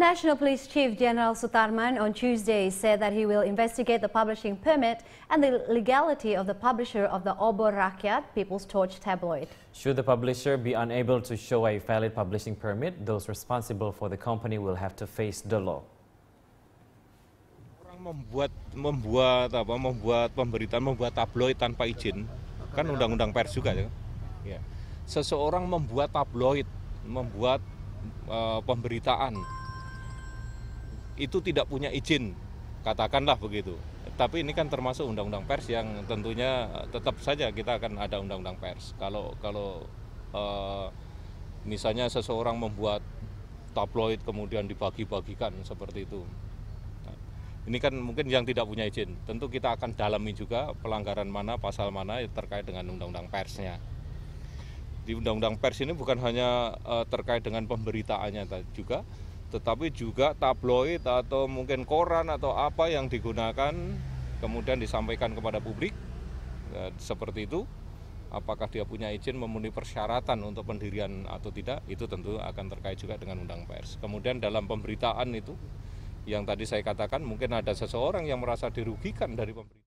National Police Chief General Sutarman on Tuesday said that he will investigate the publishing permit and the legality of the publisher of the Obor Rakyat People's Torch tabloid. Should the publisher be unable to show a valid publishing permit, those responsible for the company will have to face the law. Orang membuat membuat apa membuat pemberitaan membuat tabloid tanpa izin kan undang-undang pers juga ya. ya. Seseorang membuat tabloid, membuat uh, pemberitaan itu tidak punya izin, katakanlah begitu. Tapi ini kan termasuk undang-undang pers yang tentunya eh, tetap saja kita akan ada undang-undang pers. Kalau kalau eh, misalnya seseorang membuat tabloid kemudian dibagi-bagikan seperti itu. Nah, ini kan mungkin yang tidak punya izin. Tentu kita akan dalami juga pelanggaran mana, pasal mana terkait dengan undang-undang persnya. Di undang-undang pers ini bukan hanya uh, terkait dengan pemberitaannya juga, tetapi juga tabloid atau mungkin koran atau apa yang digunakan kemudian disampaikan kepada publik eh, seperti itu apakah dia punya izin memenuhi persyaratan untuk pendirian atau tidak itu tentu akan terkait juga dengan undang pers kemudian dalam pemberitaan itu yang tadi saya katakan mungkin ada seseorang yang merasa dirugikan dari pemberitaan